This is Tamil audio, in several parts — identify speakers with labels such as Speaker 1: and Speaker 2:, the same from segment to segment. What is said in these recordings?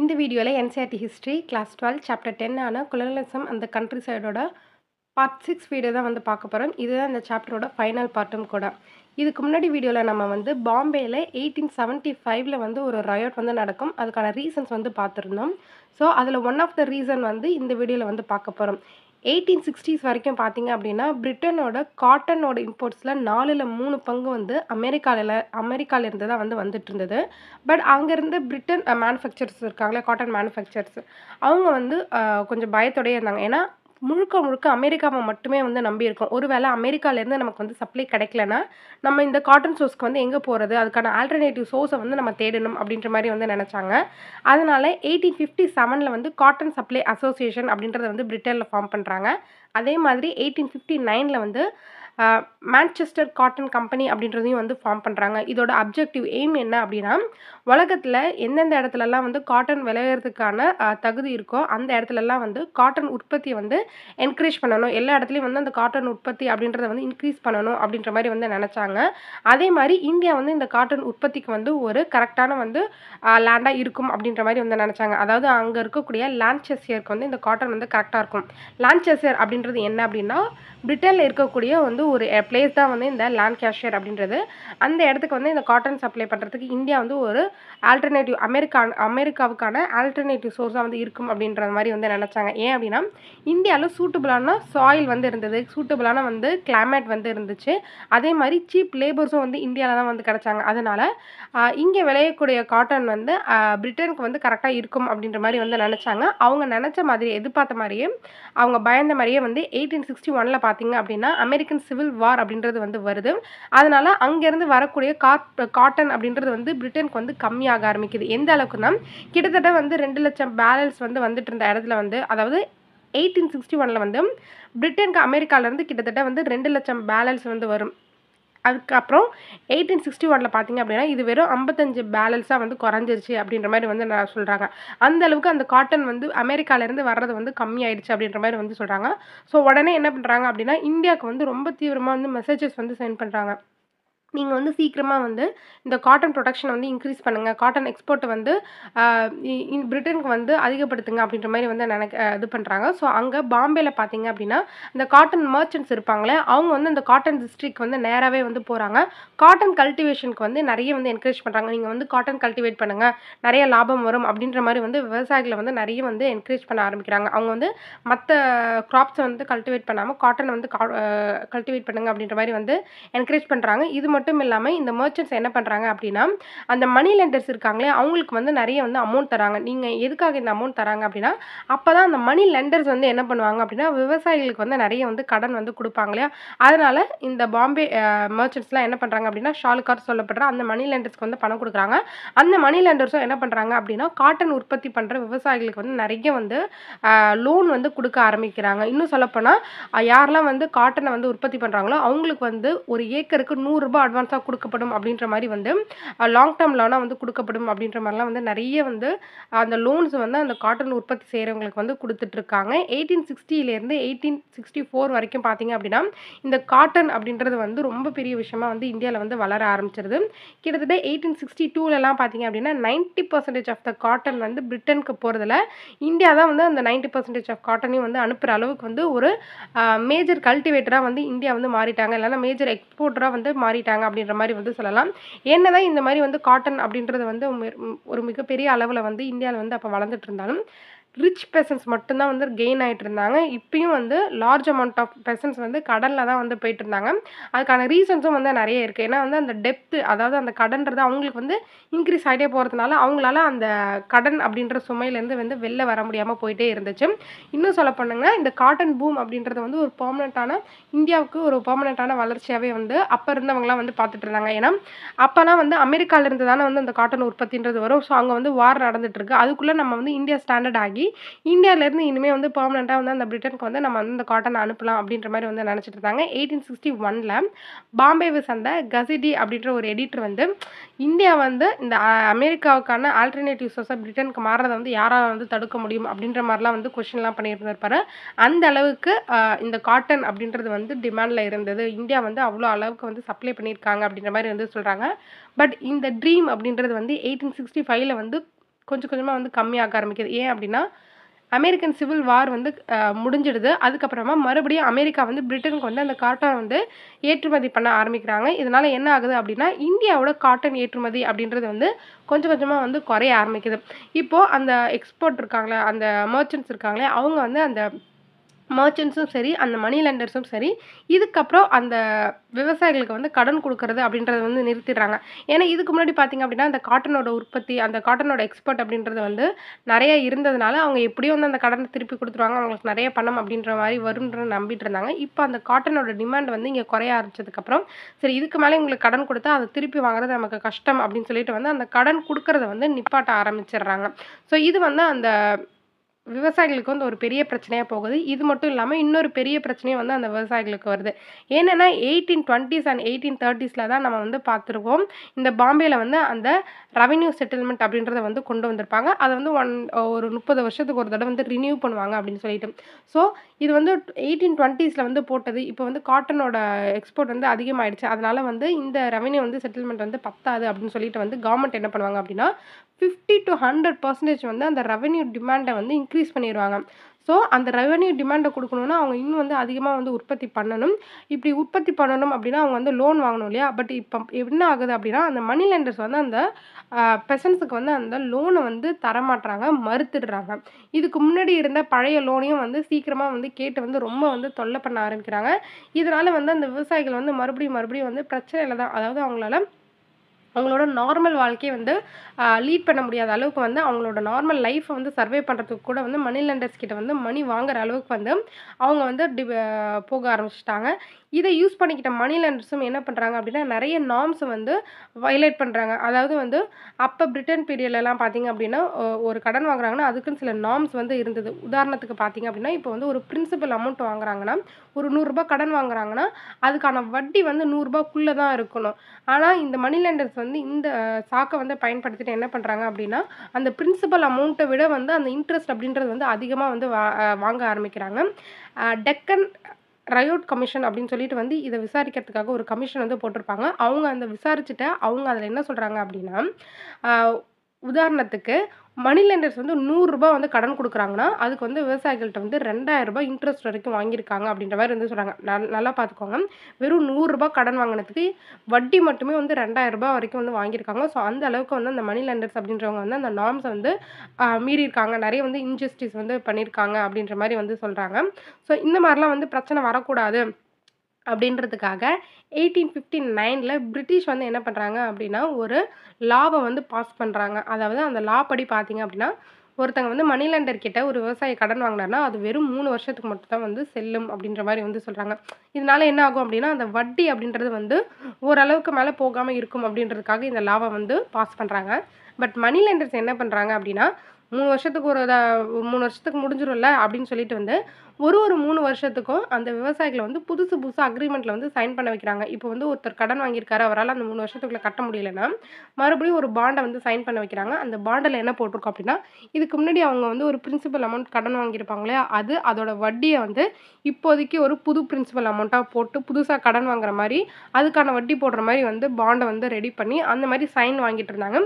Speaker 1: இந்த வீடியோவில் NCERT history class twelve chapter டென்னான குலநிசம் அந்த கண்ட்ரி சைடோட பார்ட் சிக்ஸ் வீடியோ தான் வந்து பார்க்க போகிறோம் இதுதான் இந்த சாப்டரோட ஃபைனல் பார்ட்டும் கூட இதுக்கு முன்னாடி வீடியோவில் நம்ம வந்து பாம்பேயில் எயிட்டீன் செவன்ட்டி ஃபைவ்ல வந்து ஒரு ரயோட் வந்து நடக்கும் அதுக்கான ரீசன்ஸ் வந்து பார்த்துருந்தோம் ஸோ அதில் ஒன் ஆஃப் த ரீசன் வந்து இந்த வீடியோவில் வந்து பார்க்க போகிறோம் எயிட்டீன் சிக்ஸ்டீஸ் வரைக்கும் பார்த்தீங்க அப்படின்னா பிரிட்டனோட காட்டனோட இம்போர்ட்ஸில் நாலில் மூணு பங்கு வந்து அமெரிக்காவில் அமெரிக்காவிலேருந்து தான் வந்து வந்துட்டு இருந்தது பட் அங்கேருந்து பிரிட்டன் மேனுஃபேக்சர்ஸ் இருக்காங்களே காட்டன் மேனுஃபேக்சர்ஸ் அவங்க வந்து கொஞ்சம் பயத்தோடையே இருந்தாங்க ஏன்னா முழுக்க முழுக்க அமெரிக்காவை மட்டுமே வந்து நம்பியிருக்கோம் ஒருவேளை அமெரிக்காலேருந்து நமக்கு வந்து சப்ளை கிடைக்கலனா நம்ம இந்த காட்டன் சோர்ஸ்க்கு வந்து எங்கே போகிறது அதுக்கான ஆல்டர்னேட்டிவ் சோர்ஸை வந்து நம்ம தேடணும் அப்படின்ற மாதிரி வந்து நினச்சாங்க அதனால் எயிட்டீன் ஃபிஃப்டி செவனில் வந்து காட்டன் சப்ளை அசோசியேஷன் அப்படின்றத வந்து பிரிட்டனில் ஃபார்ம் பண்ணுறாங்க அதே மாதிரி எயிட்டீன் ஃபிஃப்டி நைனில் வந்து மேன்செஸ்டர் காட்டன் கம்பெனி அப்படின்றதையும் வந்து ஃபார்ம் பண்ணுறாங்க இதோட அப்ஜெக்டிவ் எய்ம் என்ன அப்படின்னா உலகத்தில் எந்தெந்த இடத்துலலாம் வந்து காட்டன் விளையிறதுக்கான தகுதி இருக்கோ அந்த இடத்துலலாம் வந்து காட்டன் உற்பத்தியை வந்து என்கரேஜ் பண்ணணும் எல்லா இடத்துலையும் வந்து அந்த காட்டன் உற்பத்தி அப்படின்றத வந்து இன்க்ரீஸ் பண்ணணும் அப்படின்ற மாதிரி வந்து நினச்சாங்க அதே மாதிரி இந்தியா வந்து இந்த காட்டன் உற்பத்திக்கு வந்து ஒரு கரெக்டான வந்து லேண்டாக இருக்கும் அப்படின்ற மாதிரி வந்து நினச்சாங்க அதாவது அங்கே இருக்கக்கூடிய லான்ச்செசியருக்கு வந்து இந்த காட்டன் வந்து கரெக்டாக இருக்கும் லான்ச்செசியர் அப்படின்றது என்ன அப்படின்னா பிரிட்டனில் இருக்கக்கூடிய வந்து ஒரு பிளேஸ் தான் வந்து இந்த லேண்ட் கேஷியர் அப்படின்றது அந்த இடத்துக்கு வந்து இந்த காட்டன் சப்ளை பண்ணுறதுக்கு இந்தியா வந்து ஒரு ஆல்டர்னேட்டிவ் அமெரிக்கா அமெரிக்காவுக்கான ஆல்டர்னேட்டிவ் சோர்ஸாக வந்து இருக்கும் அப்படின்ற மாதிரி வந்து நினச்சாங்க ஏன் அப்படின்னா இந்தியாவில் சூட்டபுளான சாயில் வந்து இருந்தது சூட்டபுளான வந்து கிளைமேட் வந்து இருந்துச்சு அதே மாதிரி சீப் லேபர்ஸும் வந்து இந்தியாவில் தான் வந்து கிடச்சாங்க அதனால் இங்கே விளையக்கூடிய காட்டன் வந்து பிரிட்டனுக்கு வந்து கரெக்டாக இருக்கும் அப்படின்ற மாதிரி வந்து நினச்சாங்க அவங்க நினச்ச மாதிரி எதிர்பார்த்த மாதிரியே அவங்க பயந்த மாதிரியே வந்து எயிட்டீன் சிக்ஸ்டி ஒனில் பார்த்தீங்க அப்படின்னா அமெரிக்கன் சிவில் வார் அப்படின்றது வந்து வருது அதனால் அங்கேருந்து வரக்கூடிய காட் காட்டன் அப்படின்றது வந்து பிரிட்டனுக்கு வந்து கம்மியாக ஆரம்பிக்குது எந்த அளவுக்குன்னா கிட்டத்தட்ட வந்து ரெண்டு லட்சம் பேரல்ஸ் வந்து வந்துட்டு இருந்த இடத்துல வந்து அதாவது எயிட்டீன் சிக்ஸ்டி ஒனில் வந்து பிரிட்டனுக்கு அமெரிக்காவிலேருந்து கிட்டத்தட்ட வந்து ரெண்டு லட்சம் பேலன்ஸ் வந்து வரும் அதுக்கப்புறம் எயிட்டீன் சிக்ஸ்டி ஒனில் பார்த்தீங்க அப்படின்னா இது வெறும் ஐம்பத்தஞ்சு பேலன்ஸாக வந்து குறைஞ்சிருச்சு அப்படின்ற மாதிரி வந்து நான் சொல்கிறாங்க அந்த அளவுக்கு அந்த காட்டன் வந்து அமெரிக்காவிலேருந்து வர்றது வந்து கம்மியாயிடுச்சு அப்படின்ற மாதிரி வந்து சொல்கிறாங்க ஸோ உடனே என்ன பண்ணுறாங்க அப்படின்னா இந்தியாவுக்கு வந்து ரொம்ப தீவிரமாக வந்து மெசேஜஸ் வந்து சென்ட் பண்ணுறாங்க நீங்கள் வந்து சீக்கிரமாக வந்து இந்த காட்டன் ப்ரொடக்ஷனை வந்து இன்க்ரீஸ் பண்ணுங்கள் காட்டன் எக்ஸ்போர்ட்டை வந்து பிரிட்டனுக்கு வந்து அதிகப்படுத்துங்க அப்படின்ற மாதிரி வந்து நினைக்க இது பண்ணுறாங்க ஸோ அங்கே பாம்பேயில் பார்த்தீங்க அப்படின்னா இந்த காட்டன் மர்ச்சன்ட்ஸ் இருப்பாங்களே அவங்க வந்து அந்த காட்டன் டிஸ்ட்ரிக் வந்து நேராகவே வந்து போகிறாங்க காட்டன் கல்டிவேஷனுக்கு வந்து நிறைய வந்து என்கரேஜ் பண்ணுறாங்க நீங்கள் வந்து காட்டன் கல்டிவேட் பண்ணுங்கள் நிறைய லாபம் வரும் அப்படின்ற மாதிரி வந்து விவசாயிகளை வந்து நிறைய வந்து என்கரேஜ் பண்ண ஆரம்பிக்கிறாங்க அவங்க வந்து மற்ற க்ராப்ஸை வந்து கல்டிவேட் பண்ணாமல் காட்டனை வந்து கல்டிவேட் பண்ணுங்கள் அப்படின்ற மாதிரி வந்து என்கரேஜ் பண்ணுறாங்க இது மட்டும் மட்டும் இல்லாமல் இந்த மர்ச்சன்ஸ் என்ன பண்ணுறாங்க அப்படின்னா அந்த மணி லெண்டர்ஸ் இருக்காங்களே அவங்களுக்கு வந்து நிறைய வந்து அமௌண்ட் தராங்க நீங்கள் எதுக்காக இந்த அமௌண்ட் தராங்க அப்படின்னா அப்போ தான் அந்த மணி லெண்டர்ஸ் வந்து என்ன பண்ணுவாங்க அப்படின்னா விவசாயிகளுக்கு வந்து நிறைய வந்து கடன் வந்து கொடுப்பாங்க இல்லையா அதனால் இந்த பாம்பே மர்ச்சன்ஸ்லாம் என்ன பண்ணுறாங்க அப்படின்னா ஷாலுக்கார் சொல்லப்படுற அந்த மணி லெண்டர்ஸ்க்கு வந்து பணம் கொடுக்குறாங்க அந்த மணி லெண்டர்ஸும் என்ன பண்ணுறாங்க அப்படின்னா காட்டன் உற்பத்தி பண்ணுற விவசாயிகளுக்கு வந்து நிறைய வந்து லோன் வந்து கொடுக்க ஆரம்பிக்கிறாங்க இன்னும் சொல்லப்போனால் யாரெல்லாம் வந்து காட்டனை வந்து உற்பத்தி பண்ணுறாங்களோ அவங்களுக்கு வந்து ஒரு ஏக்கருக்கு நூறுரூபா அட்வான்ஸாக கொடுக்கப்படும் அப்படின்ற மாதிரி வந்து லாங் டேர்ம் லோனாக வந்து கொடுக்கப்படும் அப்படின்ற மாதிரிலாம் வந்து நிறைய வந்து அந்த லோன்ஸ் வந்து அந்த காட்டன் உற்பத்தி செய்கிறவங்களுக்கு வந்து கொடுத்துட்ருக்காங்க எயிட்டீன் சிக்ஸ்டியிலேருந்து எயிட்டீன் சிக்ஸ்டி ஃபோர் வரைக்கும் பார்த்தீங்க அப்படின்னா இந்த காட்டன் அப்படின்றது வந்து ரொம்ப பெரிய விஷயமாக வந்து இந்தியாவில் வந்து வளர ஆரம்பிச்சிருது கிட்டத்தட்ட எயிட்டீன் சிக்ஸ்டி டூலலாம் பார்த்தீங்க அப்படின்னா ninety percentage of the cotton வந்து பிரிட்டனுக்கு போகிறதுல இந்தியா தான் வந்து அந்த நைன்ட்டி பர்சன்டேஜ் ஆஃப் காட்டனையும் வந்து அனுப்புகிற அளவுக்கு வந்து ஒரு மேஜர் கல்டிவேட்டராக வந்து இந்தியா வந்து மாறிட்டாங்க இல்லைன்னா மேஜர் எக்ஸ்போர்ட்டராக வந்து மாறிட்டாங்க பண்ணுறாங்க அப்படின்ற மாதிரி வந்து சொல்லலாம் என்னதான் இந்த மாதிரி வந்து காட்டன் அப்படின்றது வந்து ஒரு மிகப்பெரிய அளவில் வந்து இந்தியாவில் வந்து அப்போ வளர்ந்துட்டு இருந்தாலும் ரிச் பெர்சன்ஸ் மட்டும்தான் வந்து கெயின் ஆகிட்டு இருந்தாங்க இப்பயும் வந்து லார்ஜ் அமௌண்ட் ஆஃப் பெர்சன்ஸ் வந்து கடனில் தான் வந்து போயிட்டு இருந்தாங்க அதுக்கான ரீசன்ஸும் வந்து நிறைய இருக்குது ஏன்னா வந்து அந்த டெப்த்து அதாவது அந்த கடன்றது அவங்களுக்கு வந்து இன்க்ரீஸ் ஆகிட்டே போகிறதுனால அவங்களால அந்த கடன் அப்படின்ற சுமையிலேருந்து வந்து வெளில வர முடியாமல் போயிட்டே இருந்துச்சு இன்னும் சொல்ல பண்ணுங்க இந்த காட்டன் பூம் அப்படின்றது வந்து ஒரு பர்மனெண்ட்டான இந்தியாவுக்கு ஒரு பர்மனெண்ட்டான வளர்ச்சியாகவே வந்து அப்போ இருந்தவங்களாம் வந்து பார்த்துட்டு இருந்தாங்க ஏன்னா அப்போலாம் வந்து அமெரிக்காவிலேருந்து தானே வந்து அந்த காட்டன் உற்பத்தின்றது வரும் ஸோ அங்கே வந்து வார் நடந்துகிட்ருக்கு அதுக்குள்ளே நம்ம வந்து இந்தியா ஸ்டாண்டர்ட் ஆகி வாங்கி இந்தியாவிலேருந்து இனிமேல் வந்து பர்மனெண்ட்டாக வந்து அந்த பிரிட்டனுக்கு வந்து நம்ம வந்து இந்த காட்டன் அனுப்பலாம் அப்படின்ற மாதிரி வந்து நினச்சிட்டு இருந்தாங்க எயிட்டீன் சிக்ஸ்டி ஒனில் பாம்பேவை சேர்ந்த கசிடி அப்படின்ற ஒரு எடிட்டர் வந்து இந்தியா வந்து இந்த அமெரிக்காவுக்கான ஆல்டர்னேட்டிவ் சோர்ஸாக பிரிட்டனுக்கு மாறுறதை வந்து யாரால் வந்து தடுக்க முடியும் அப்படின்ற மாதிரிலாம் வந்து கொஷின்லாம் பண்ணியிருந்திருப்பாரு அந்த அளவுக்கு இந்த காட்டன் அப்படின்றது வந்து டிமாண்டில் இருந்தது இந்தியா வந்து அவ்வளோ அளவுக்கு வந்து சப்ளை பண்ணியிருக்காங்க அப்படின்ற மாதிரி வந்து சொல்கிறாங்க பட் இந்த ட்ரீம் அப்படின்றது வந்து எயிட்டீன் சிக்ஸ்டி ஃபைவ்ல வந்து கொஞ்சம் கொஞ்சமாக வந்து கம்மியாக ஆரம்பிக்குது ஏன் அப்படின்னா அமெரிக்கன் சிவில் வார் வந்து முடிஞ்சிடுது அதுக்கப்புறமா மறுபடியும் அமெரிக்கா வந்து பிரிட்டனுக்கு வந்து அந்த காட்டன் வந்து ஏற்றுமதி பண்ண ஆரம்பிக்கிறாங்க இதனால் என்ன ஆகுது அப்படின்னா இந்தியாவோட காட்டன் ஏற்றுமதி அப்படின்றது வந்து கொஞ்சம் கொஞ்சமாக வந்து குறைய ஆரம்பிக்குது இப்போது அந்த எக்ஸ்போர்ட் இருக்காங்களே அந்த மர்ச்சன்ட்ஸ் இருக்காங்களே அவங்க வந்து அந்த மர்ச்சன்ட்ஸும் சரி அந்த மணி லெண்டர்ஸும் சரி இதுக்கப்புறம் அந்த விவசாயிகளுக்கு வந்து கடன் கொடுக்கறது அப்படின்றத வந்து நிறுத்திடுறாங்க ஏன்னா இதுக்கு முன்னாடி பார்த்திங்க அப்படின்னா அந்த காட்டனோட உற்பத்தி அந்த காட்டனோட எக்ஸ்போர்ட் அப்படின்றது வந்து நிறைய இருந்ததுனால அவங்க எப்படியும் வந்து அந்த கடனை திருப்பி கொடுத்துருவாங்க அவங்களுக்கு நிறைய பணம் அப்படின்ற மாதிரி வரும்ன்ற நம்பிட்டு இருந்தாங்க இப்போ அந்த காட்டனோட டிமாண்ட் வந்து இங்கே குறைய ஆரம்பிச்சதுக்கப்புறம் சரி இதுக்கு மேலே உங்களுக்கு கடன் கொடுத்தா அதை திருப்பி வாங்குறது நமக்கு கஷ்டம் அப்படின்னு சொல்லிட்டு வந்து அந்த கடன் கொடுக்கறத வந்து நிப்பாட்ட ஆரம்பிச்சிடுறாங்க ஸோ இது வந்து அந்த விவசாயிகளுக்கு வந்து ஒரு பெரிய பிரச்சனையாக போகுது இது மட்டும் இல்லாமல் இன்னொரு பெரிய பிரச்சனையும் வந்து அந்த விவசாயிகளுக்கு வருது ஏன்னா எயிட்டீன் டுவெண்ட்டிஸ் அண்ட் எயிட்டீன் தேர்ட்டிஸில் தான் நம்ம வந்து பார்த்துருக்கோம் இந்த பாம்பேயில் வந்து அந்த ரெவன்யூ செட்டில்மெண்ட் அப்படின்றத வந்து கொண்டு வந்திருப்பாங்க அதை வந்து ஒன் ஒரு முப்பது வருஷத்துக்கு ஒரு தடவை வந்து ரினியூ பண்ணுவாங்க அப்படின்னு சொல்லிட்டு ஸோ இது வந்து எயிட்டீன் டுவெண்ட்டிஸில் வந்து போட்டது இப்போ வந்து காட்டனோட எக்ஸ்போர்ட் வந்து அதிகமாகிடுச்சு அதனால் வந்து இந்த ரெவன்யூ வந்து செட்டில்மெண்ட் வந்து பத்தாது அப்படின்னு சொல்லிட்டு வந்து கவர்மெண்ட் என்ன பண்ணுவாங்க அப்படின்னா ஃபிஃப்டி டு ஹண்ட்ரட் பர்சன்டேஜ் வந்து அந்த ரெவன்யூ டிமாண்டை வந்து இன்க்ரீஸ் பண்ணிடுவாங்க ஸோ அந்த ரெவன்யூ டிமாண்டை கொடுக்கணுன்னா அவங்க இன்னும் வந்து அதிகமாக வந்து உற்பத்தி பண்ணணும் இப்படி உற்பத்தி பண்ணணும் அப்படின்னா அவங்க வந்து லோன் வாங்கணும் இல்லையா பட் இப்போ என்ன ஆகுது அப்படின்னா அந்த மணி லெண்டர்ஸ் வந்து அந்த பெசன்ஸுக்கு வந்து அந்த லோனை வந்து தரமாட்டுறாங்க மறுத்துடுறாங்க இதுக்கு முன்னாடி இருந்த பழைய லோனையும் வந்து சீக்கிரமாக வந்து கேட்டு வந்து ரொம்ப வந்து தொல்லை பண்ண ஆரம்பிக்கிறாங்க இதனால் வந்து அந்த விவசாயிகள் வந்து மறுபடியும் மறுபடியும் வந்து பிரச்சனையில் தான் அதாவது அவங்களால அவங்களோட நார்மல் வாழ்க்கையை வந்து லீட் பண்ண முடியாத அளவுக்கு வந்து அவங்களோட நார்மல் லைஃப்பை வந்து சர்வே பண்ணுறதுக்கு கூட வந்து மணி லெண்டர்ஸ் கிட்ட வந்து மணி வாங்குற அளவுக்கு வந்து அவங்க வந்து போக ஆரம்பிச்சிட்டாங்க இதை யூஸ் பண்ணிக்கிட்ட மணி லேண்டர்ஸும் என்ன பண்ணுறாங்க அப்படின்னா நிறைய நார்ம்ஸை வந்து வயலேட் பண்ணுறாங்க அதாவது வந்து அப்போ பிரிட்டன் பீரியட்லலாம் பார்த்தீங்க அப்படின்னா ஒரு கடன் வாங்குறாங்கன்னா அதுக்குன்னு சில நார்ம்ஸ் வந்து இருந்தது உதாரணத்துக்கு பார்த்தீங்க அப்படின்னா இப்போ வந்து ஒரு பிரின்சிபல் அமௌண்ட் வாங்குறாங்கன்னா ஒரு நூறுரூபா கடன் வாங்குறாங்கன்னா அதுக்கான வட்டி வந்து நூறுரூபாக்குள்ளே தான் இருக்கணும் ஆனால் இந்த மணி லேண்டர்ஸ் வந்து இந்த சாக்கை வந்து பயன்படுத்திட்டு என்ன பண்ணுறாங்க அப்படின்னா அந்த பிரின்சிபல் அமௌண்ட்டை விட வந்து அந்த இன்ட்ரெஸ்ட் அப்படின்றது வந்து அதிகமாக வந்து வாங்க ஆரம்பிக்கிறாங்க டெக்கன் ரயோட் கமிஷன் அப்படின்னு சொல்லிட்டு வந்து இதை விசாரிக்கிறதுக்காக ஒரு கமிஷன் வந்து போட்டிருப்பாங்க அவங்க அந்த விசாரிச்சுட்டு அவங்க அதில் என்ன சொல்கிறாங்க அப்படின்னா உதாரணத்துக்கு மணி லெண்டர்ஸ் வந்து நூறுரூபா வந்து கடன் கொடுக்குறாங்கன்னா அதுக்கு வந்து விவசாயிகள்கிட்ட வந்து ரூபாய் இன்ட்ரெஸ்ட் வரைக்கும் வாங்கியிருக்காங்க அப்படின்ற மாதிரி வந்து சொல்கிறாங்க நல்லா பார்த்துக்கோங்க வெறும் நூறுரூபா கடன் வாங்கினதுக்கு வட்டி மட்டுமே வந்து ரெண்டாயிரம் ரூபாய் வரைக்கும் வந்து வாங்கியிருக்காங்க ஸோ அந்த அளவுக்கு வந்து அந்த மணி லெண்டர்ஸ் அப்படின்றவங்க வந்து அந்த நார்ம்ஸை வந்து மீறியிருக்காங்க நிறைய வந்து இன்ஜஸ்டிஸ் வந்து பண்ணியிருக்காங்க அப்படின்ற மாதிரி வந்து சொல்கிறாங்க ஸோ இந்த மாதிரிலாம் வந்து பிரச்சனை வரக்கூடாது அப்படின்றதுக்காக எயிட்டீன் ஃபிஃப்டி நைனில் பிரிட்டிஷ் வந்து என்ன பண்ணுறாங்க அப்படின்னா ஒரு லாவை வந்து பாஸ் பண்ணுறாங்க அதாவது அந்த லா படி பார்த்தீங்க அப்படின்னா ஒருத்தங்க வந்து மணி லண்டர் கிட்ட ஒரு விவசாய கடன் வாங்கினார்னா அது வெறும் மூணு வருஷத்துக்கு மட்டும் தான் வந்து செல்லும் அப்படின்ற மாதிரி வந்து சொல்கிறாங்க இதனால என்ன ஆகும் அப்படின்னா அந்த வட்டி அப்படின்றது வந்து ஓரளவுக்கு மேலே போகாமல் இருக்கும் அப்படின்றதுக்காக இந்த லாவை வந்து பாஸ் பண்ணுறாங்க பட் மணி லெண்டர்ஸ் என்ன பண்ணுறாங்க அப்படின்னா மூணு வருஷத்துக்கு ஒரு மூணு வருஷத்துக்கு முடிஞ்சிடும்ல அப்படின்னு சொல்லிட்டு வந்து ஒரு ஒரு மூணு வருஷத்துக்கும் அந்த விவசாயிகளை வந்து புதுசு புதுசாக அக்ரிமெண்ட்டில் வந்து சைன் பண்ண வைக்கிறாங்க இப்போ வந்து ஒருத்தர் கடன் வாங்கியிருக்காரு அவரால் அந்த மூணு வருஷத்துக்குள்ளே கட்ட முடியலன்னா மறுபடியும் ஒரு பாண்டை வந்து சைன் பண்ண வைக்கிறாங்க அந்த பாண்டில் என்ன போட்டிருக்கோம் அப்படின்னா இதுக்கு முன்னாடி அவங்க வந்து ஒரு பிரின்சிபல் அமௌண்ட் கடன் வாங்கியிருப்பாங்களே அது அதோட வட்டியை வந்து இப்போதைக்கு ஒரு புது பிரின்சிபல் அமௌண்ட்டாக போட்டு புதுசாக கடன் வாங்குற மாதிரி அதுக்கான வட்டி போடுற மாதிரி வந்து பாண்டை வந்து ரெடி பண்ணி அந்த மாதிரி சைன் வாங்கிட்டு இருந்தாங்க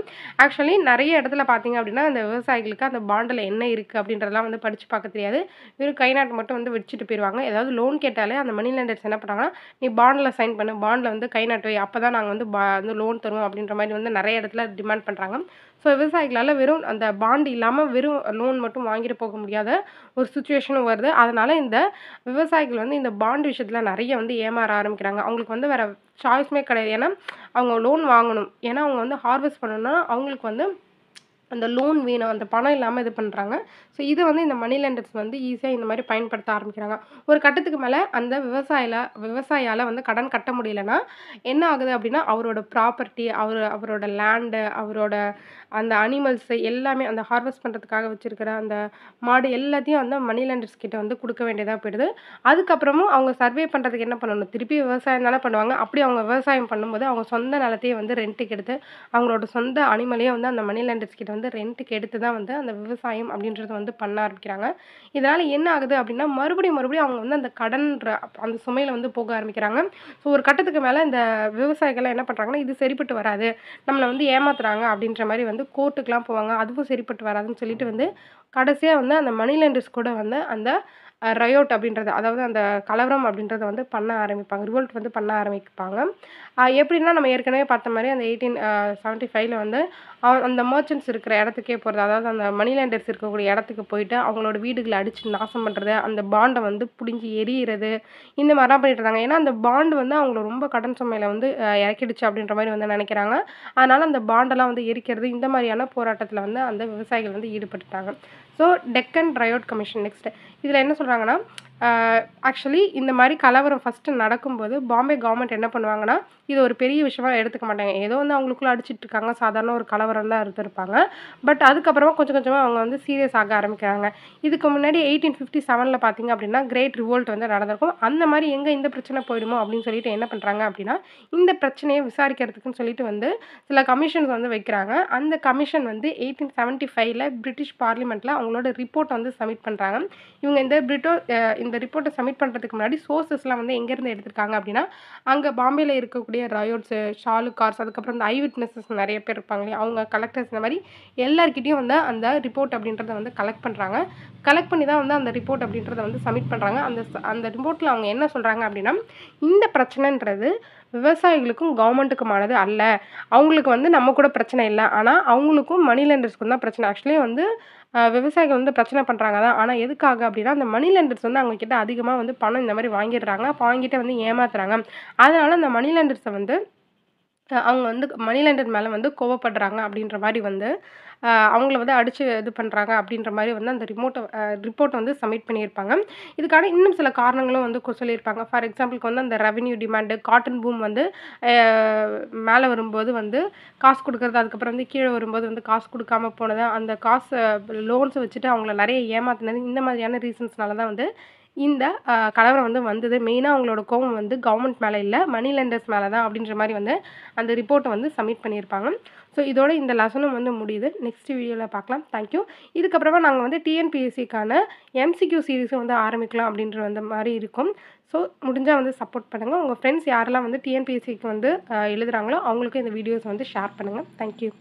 Speaker 1: ஆக்சுவலி நிறைய இடத்துல பார்த்தீங்க அப்படின்னா அந்த விவசாயிகளுக்கு அந்த பாண்டில் என்ன இருக்குது அப்படின்றதெல்லாம் வந்து படித்து பார்க்க தெரியாது வெறும் கைநாட்டு மட்டும் வந்து வச்சுட்டு போயிடுவாங்க ஏதாவது லோன் கேட்டாலே அந்த மணி லெண்டர்ஸ் என்ன பண்ணுறாங்கன்னா நீ பாண்டில் சைன் பண்ணு பாண்டில் வந்து கை நாட்டு அப்போ தான் நாங்கள் வந்து பா வந்து லோன் தருவோம் அப்படின்ற மாதிரி வந்து நிறைய இடத்துல டிமாண்ட் பண்ணுறாங்க ஸோ விவசாயிகளால் வெறும் அந்த பாண்டு இல்லாமல் வெறும் லோன் மட்டும் வாங்கிட்டு போக முடியாத ஒரு சுச்சுவேஷனும் வருது அதனால் இந்த விவசாயிகள் வந்து இந்த பாண்டு விஷயத்தில் நிறைய வந்து ஏமாற ஆரம்பிக்கிறாங்க அவங்களுக்கு வந்து வேறு சாய்ஸுமே கிடையாது ஏன்னா அவங்க லோன் வாங்கணும் ஏன்னா அவங்க வந்து ஹார்வெஸ்ட் பண்ணணும்னா அவங்களுக்கு வந்து அந்த லோன் வேணும் அந்த பணம் இல்லாமல் இது பண்ணுறாங்க ஸோ இதை வந்து இந்த மணி லெண்டர்ஸ் வந்து ஈஸியாக இந்த மாதிரி பயன்படுத்த ஆரம்பிக்கிறாங்க ஒரு கட்டத்துக்கு மேலே அந்த விவசாயில விவசாயியால் வந்து கடன் கட்ட முடியலன்னா என்ன ஆகுது அப்படின்னா அவரோட ப்ராப்பர்ட்டி அவர் அவரோட லேண்டு அவரோட அந்த அனிமல்ஸு எல்லாமே அந்த ஹார்வெஸ்ட் பண்ணுறதுக்காக வச்சுருக்கிற அந்த மாடு எல்லாத்தையும் அந்த மணி லெண்டர்ஸ் கிட்ட வந்து கொடுக்க வேண்டியதாக போயிடுது அதுக்கப்புறமும் அவங்க சர்வே பண்ணுறதுக்கு என்ன பண்ணணும் திருப்பி விவசாயம் தானே பண்ணுவாங்க அப்படி அவங்க விவசாயம் பண்ணும்போது அவங்க சொந்த நிலத்தையே வந்து ரெண்ட்டுக்கு எடுத்து அவங்களோட சொந்த அனிமலையே வந்து அந்த மணி லெண்டர்ஸ் கிட்ட வந்து ரெண்ட்டுக்கு எடுத்து தான் வந்து அந்த விவசாயம் அப்படின்றத வந்து பண்ண ஆரம்பிக்கிறாங்க இதனால் என்ன ஆகுது அப்படின்னா மறுபடியும் மறுபடியும் அவங்க வந்து அந்த கடன்ற அந்த சுமையில் வந்து போக ஆரம்பிக்கிறாங்க ஸோ ஒரு கட்டத்துக்கு மேலே இந்த விவசாயிகள்லாம் என்ன பண்ணுறாங்கன்னா இது சரிப்பட்டு வராது நம்மளை வந்து ஏமாத்துறாங்க அப்படின்ற மாதிரி வந்து கோர்ட்டுக்கெலாம் போவாங்க அதுவும் சரிப்பட்டு வராதுன்னு சொல்லிட்டு வந்து கடைசியாக வந்து அந்த மணி லெண்டர்ஸ் கூட வந்து அந்த ரயோட் அப்படின்றது அதாவது அந்த கலவரம் அப்படின்றத வந்து பண்ண ஆரம்பிப்பாங்க ரிவோல்ட் வந்து பண்ண ஆரம்பிப்பாங்க எப்படின்னா நம்ம ஏற்கனவே பார்த்த மாதிரி அந்த எயிட்டீன் செவன்ட்டி ஃபைவ்ல வந்து அந்த மர்ச்சன்ட்ஸ் இருக்கிற இடத்துக்கே போகிறது அதாவது அந்த மணிலேண்டர்ஸ் இருக்கக்கூடிய இடத்துக்கு போயிட்டு அவங்களோட வீடுகளை அடித்து நாசம் பண்ணுறது அந்த பாண்டை வந்து பிடிஞ்சி எரியிறது இந்த மாதிரிலாம் பண்ணிட்டு இருந்தாங்க ஏன்னா அந்த பாண்டு வந்து அவங்கள ரொம்ப கடன் சுமையில் வந்து இறக்கிடுச்சு அப்படின்ற மாதிரி வந்து நினைக்கிறாங்க அதனால் அந்த பாண்டெல்லாம் வந்து எரிக்கிறது இந்த மாதிரியான போராட்டத்தில் வந்து அந்த விவசாயிகள் வந்து ஈடுபட்டுட்டாங்க so Deccan riot commission next இதில் என்ன சொல்கிறாங்கன்னா ஆக்சுவலி இந்த மாதிரி கலவரம் ஃபஸ்ட்டு நடக்கும்போது பாம்பே கவர்மெண்ட் என்ன பண்ணுவாங்கன்னா இது ஒரு பெரிய விஷயமா எடுத்துக்க மாட்டாங்க ஏதோ வந்து அவங்களுக்குள்ள அடிச்சிட்டு இருக்காங்க சாதாரண ஒரு கலவரம் தான் இருந்திருப்பாங்க பட் அதுக்கப்புறமா கொஞ்சம் கொஞ்சமாக அவங்க வந்து சீரியஸ் ஆக ஆரம்பிக்கிறாங்க இதுக்கு முன்னாடி எயிட்டீன் ஃபிஃப்டி செவனில் பார்த்தீங்க அப்படின்னா கிரேட் ரிவோல்ட் வந்து நடந்திருக்கும் அந்த மாதிரி எங்கே இந்த பிரச்சனை போயிடுமோ அப்படின்னு சொல்லிட்டு என்ன பண்ணுறாங்க அப்படின்னா இந்த பிரச்சனையை விசாரிக்கிறதுக்குன்னு சொல்லிட்டு வந்து சில கமிஷன்ஸ் வந்து வைக்கிறாங்க அந்த கமிஷன் வந்து எயிட்டீன் செவன்ட்டி ஃபைவ்ல பிரிட்டிஷ் பார்லிமெண்ட்டில் அவங்களோட ரிப்போர்ட் வந்து சப்மிட் பண்ணுறாங்க இவங்க இந்த பிரிட்டோ இந்த ரிப்போர்ட்டை சப்மிட் பண்ணுறதுக்கு முன்னாடி சோர்ஸஸ்லாம் வந்து எங்கேருந்து எடுத்திருக்காங்க அப்படின்னா அங்கே பாம்பேயில் இருக்கக்கூடிய ராயோட்ஸு கார்ஸ் அதுக்கப்புறம் இந்த ஐ விட்னஸஸ் நிறைய பேர் இருப்பாங்க இல்லையா அவங்க கலெக்டர்ஸ் இந்த மாதிரி எல்லாருக்கிட்டையும் வந்து அந்த ரிப்போர்ட் அப்படின்றத வந்து கலெக்ட் பண்ணுறாங்க கலெக்ட் பண்ணி தான் வந்து அந்த ரிப்போர்ட் அப்படின்றத வந்து சப்மிட் பண்ணுறாங்க அந்த அந்த ரிப்போர்ட்டில் அவங்க என்ன சொல்கிறாங்க அப்படின்னா இந்த பிரச்சனைன்றது விவசாயிகளுக்கும் கவர்மெண்ட்டுக்குமானது அல்ல அவங்களுக்கு வந்து நம்ம கூட பிரச்சனை இல்லை ஆனால் அவங்களுக்கும் மணி லெண்டர்ஸ்க்கு தான் பிரச்சனை ஆக்சுவலி வந்து விவசாயிகள் வந்து பிரச்சனை பண்ணுறாங்க தான் ஆனால் எதுக்காக அப்படின்னா அந்த மணி லெண்டர்ஸ் வந்து அவங்கக்கிட்ட அதிகமாக வந்து பணம் இந்த மாதிரி வாங்கிடுறாங்க வாங்கிட்டு வந்து ஏமாத்துறாங்க அதனால் அந்த மணி லெண்டர்ஸை வந்து அவங்க வந்து மணி லேண்டர் மேலே வந்து கோவப்படுறாங்க அப்படின்ற மாதிரி வந்து அவங்கள வந்து அடித்து இது பண்ணுறாங்க அப்படின்ற மாதிரி வந்து அந்த ரிமோட்டை ரிப்போர்ட்டை வந்து சப்மிட் பண்ணியிருப்பாங்க இதுக்கான இன்னும் சில காரணங்களும் வந்து சொல்லியிருப்பாங்க ஃபார் எக்ஸாம்பிளுக்கு வந்து அந்த ரெவன்யூ டிமாண்டு காட்டன் பூம் வந்து மேலே வரும்போது வந்து காசு கொடுக்குறது அதுக்கப்புறம் வந்து கீழே வரும்போது வந்து காசு கொடுக்காம போனது அந்த காசு லோன்ஸை வச்சுட்டு அவங்கள நிறைய ஏமாத்தினது இந்த மாதிரியான ரீசன்ஸ்னால தான் வந்து இந்த கலவரம் வந்து வந்தது மெயினாக அவங்களோட கோவம் வந்து கவர்மெண்ட் மேலே இல்லை மணி லெண்டர்ஸ் மேலே தான் அப்படின்ற மாதிரி வந்து அந்த ரிப்போர்ட்டை வந்து சப்மிட் பண்ணியிருப்பாங்க ஸோ இதோட இந்த லெசனும் வந்து முடியுது நெக்ஸ்ட் வீடியோவில் பார்க்கலாம் தேங்க்யூ இதுக்கப்புறமா நாங்கள் வந்து டிஎன்பிஎஸ்சிக்கான எம்சிக்யூ சீரிஸும் வந்து ஆரம்பிக்கலாம் அப்படின்ற வந்த மாதிரி இருக்கும் ஸோ முடிஞ்சால் வந்து சப்போர்ட் பண்ணுங்கள் உங்கள் ஃப்ரெண்ட்ஸ் யாரெல்லாம் வந்து டிஎன்பிஎஸ்சிக்கு வந்து எழுதுகிறாங்களோ அவங்களுக்கும் இந்த வீடியோஸ் வந்து ஷேர் பண்ணுங்கள் தேங்க்யூ